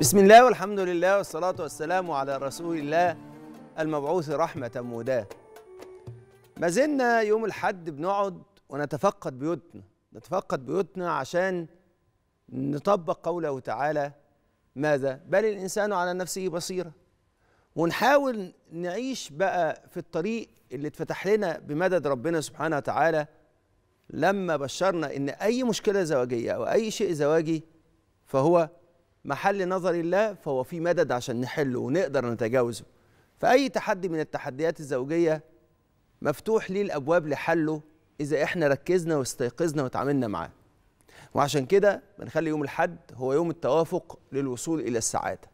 بسم الله والحمد لله والصلاة والسلام على رسول الله المبعوث رحمة موداه ما زلنا يوم الحد بنقعد ونتفقد بيوتنا نتفقد بيوتنا عشان نطبق قوله تعالى ماذا بل الإنسان على نفسه بصيرة ونحاول نعيش بقى في الطريق اللي اتفتح لنا بمدد ربنا سبحانه وتعالى لما بشرنا ان اي مشكله زواجيه او اي شيء زواجي فهو محل نظر الله فهو في مدد عشان نحله ونقدر نتجاوزه فأي تحدي من التحديات الزوجية مفتوح ليه الأبواب لحله إذا إحنا ركزنا واستيقظنا وتعاملنا معاه وعشان كده بنخلي يوم الحد هو يوم التوافق للوصول إلى السعادة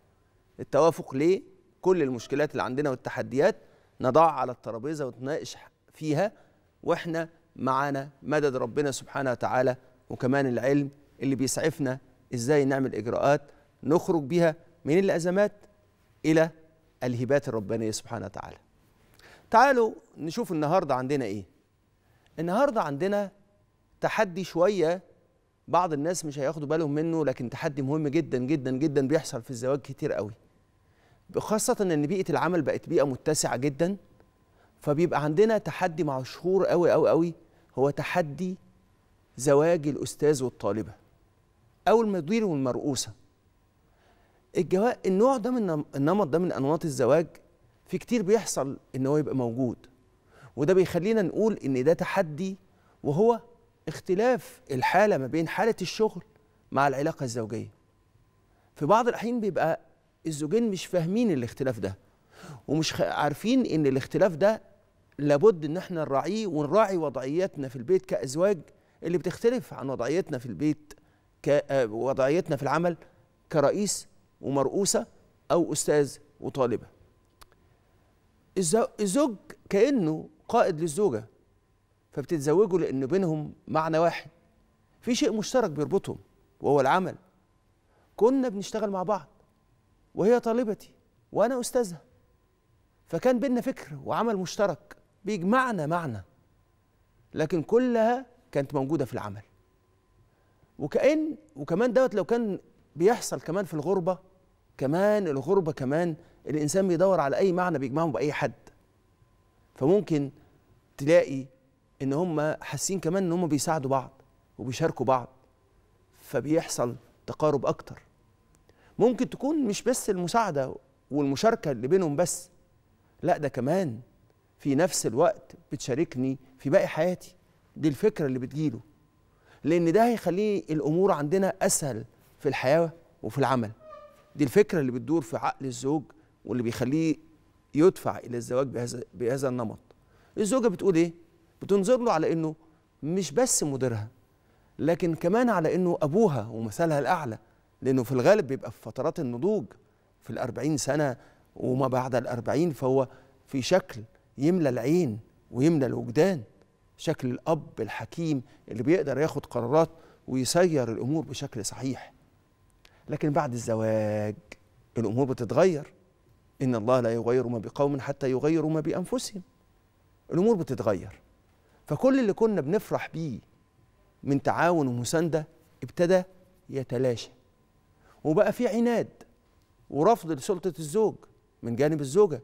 التوافق ليه كل المشكلات اللي عندنا والتحديات نضعها على الترابيزة ونتناقش فيها وإحنا معانا مدد ربنا سبحانه وتعالى وكمان العلم اللي بيسعفنا إزاي نعمل إجراءات نخرج بها من الأزمات إلى الهبات الربانية سبحانه وتعالى تعالوا نشوف النهاردة عندنا إيه النهاردة عندنا تحدي شوية بعض الناس مش هياخدوا بالهم منه لكن تحدي مهم جدا جدا جدا بيحصل في الزواج كتير قوي خاصة إن بيئة العمل بقت بيئة متسعة جدا فبيبقى عندنا تحدي مشهور قوي قوي قوي هو تحدي زواج الأستاذ والطالبة أو المدير والمرؤوسة الجواء النوع ده من النمط ده من انماط الزواج في كتير بيحصل ان هو يبقى موجود وده بيخلينا نقول ان ده تحدي وهو اختلاف الحاله ما بين حاله الشغل مع العلاقه الزوجيه في بعض الاحيان بيبقى الزوجين مش فاهمين الاختلاف ده ومش عارفين ان الاختلاف ده لابد ان احنا نراعيه ونراعي وضعياتنا في البيت كازواج اللي بتختلف عن وضعيتنا في البيت آه، وضعيتنا في العمل كرئيس ومرؤوسة أو أستاذ وطالبة الزوج كأنه قائد للزوجة فبتتزوجوا لأن بينهم معنى واحد في شيء مشترك بيربطهم وهو العمل كنا بنشتغل مع بعض وهي طالبتي وأنا أستاذها فكان بينا فكر وعمل مشترك بيجمعنا معنى لكن كلها كانت موجودة في العمل وكأن وكمان دوت لو كان بيحصل كمان في الغربه كمان الغربه كمان الانسان بيدور على اي معنى بيجمعه باي حد فممكن تلاقي ان هم حاسين كمان ان هم بيساعدوا بعض وبيشاركوا بعض فبيحصل تقارب اكتر ممكن تكون مش بس المساعده والمشاركه اللي بينهم بس لا ده كمان في نفس الوقت بتشاركني في باقي حياتي دي الفكره اللي بتجيله لان ده هيخليه الامور عندنا اسهل في الحياه وفي العمل دي الفكره اللي بتدور في عقل الزوج واللي بيخليه يدفع الى الزواج بهذا بهذا النمط الزوجه بتقول ايه بتنظر له على انه مش بس مديرها لكن كمان على انه ابوها ومثلها الاعلى لانه في الغالب بيبقى في فترات النضوج في الأربعين سنه وما بعد الأربعين فهو في شكل يملى العين ويملى الوجدان شكل الاب الحكيم اللي بيقدر ياخد قرارات ويسير الامور بشكل صحيح لكن بعد الزواج الامور بتتغير ان الله لا يغير ما بقوم حتى يغيروا ما بانفسهم الامور بتتغير فكل اللي كنا بنفرح بيه من تعاون ومسانده ابتدى يتلاشى وبقى في عناد ورفض لسلطه الزوج من جانب الزوجه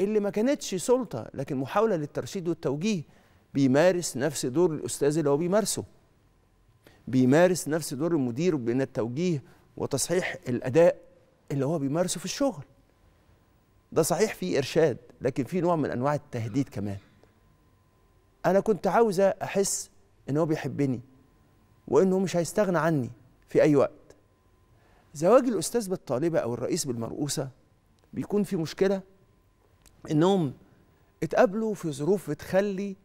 اللي ما كانتش سلطه لكن محاوله للترشيد والتوجيه بيمارس نفس دور الاستاذ اللي هو بيمارسه بيمارس نفس دور المدير بين التوجيه وتصحيح الاداء اللي هو بيمارسه في الشغل ده صحيح في ارشاد لكن في نوع من انواع التهديد كمان انا كنت عاوزه احس ان هو بيحبني وانه مش هيستغنى عني في اي وقت زواج الاستاذ بالطالبه او الرئيس بالمرؤوسه بيكون في مشكله انهم اتقابلوا في ظروف بتخلي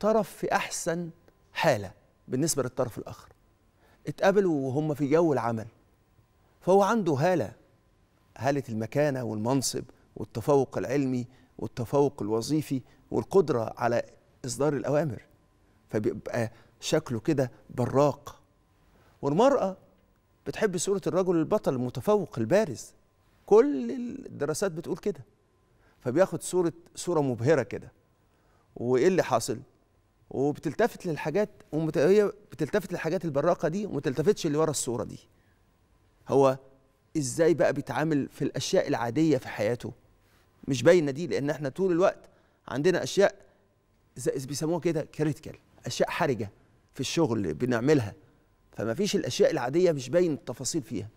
طرف في احسن حاله بالنسبه للطرف الاخر اتقابلوا وهم في جو العمل فهو عنده هاله هاله المكانه والمنصب والتفوق العلمي والتفوق الوظيفي والقدره على اصدار الاوامر فبيبقى شكله كده براق والمراه بتحب صوره الرجل البطل المتفوق البارز كل الدراسات بتقول كده فبياخد صوره صوره مبهره كده وايه اللي حاصل وبتلتفت للحاجات ومت... هي بتلتفت للحاجات البراقه دي وما تلتفتش اللي ورا الصوره دي هو ازاي بقى بيتعامل في الاشياء العاديه في حياته مش باينه دي لان احنا طول الوقت عندنا اشياء بيسموها كده كريتيكال اشياء حرجه في الشغل اللي بنعملها فما فيش الاشياء العاديه مش باين التفاصيل فيها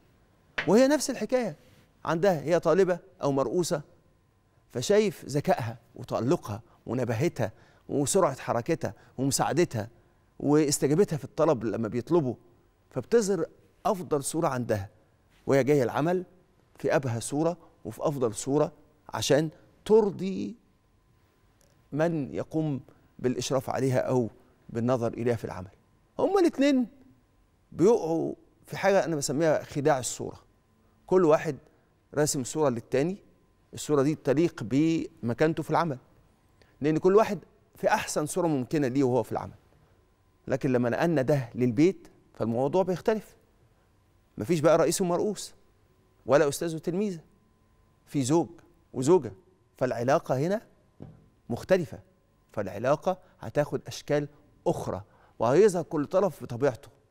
وهي نفس الحكايه عندها هي طالبه او مرؤوسه فشايف ذكائها وتالقها ونباهتها وسرعه حركتها ومساعدتها واستجابتها في الطلب لما بيطلبوا فبتظهر افضل صوره عندها وهي جايه العمل في ابهى صوره وفي افضل صوره عشان ترضي من يقوم بالاشراف عليها او بالنظر اليها في العمل هما الاثنين بيقعوا في حاجه انا بسميها خداع الصوره كل واحد راسم صوره للتاني الصوره دي تليق بمكانته في العمل لان كل واحد في احسن صوره ممكنه ليه وهو في العمل لكن لما نقلنا ده للبيت فالموضوع بيختلف مفيش بقى رئيس ومرؤوس ولا استاذ وتلميذه في زوج وزوجه فالعلاقه هنا مختلفه فالعلاقه هتاخد اشكال اخرى وهيظهر كل طرف بطبيعته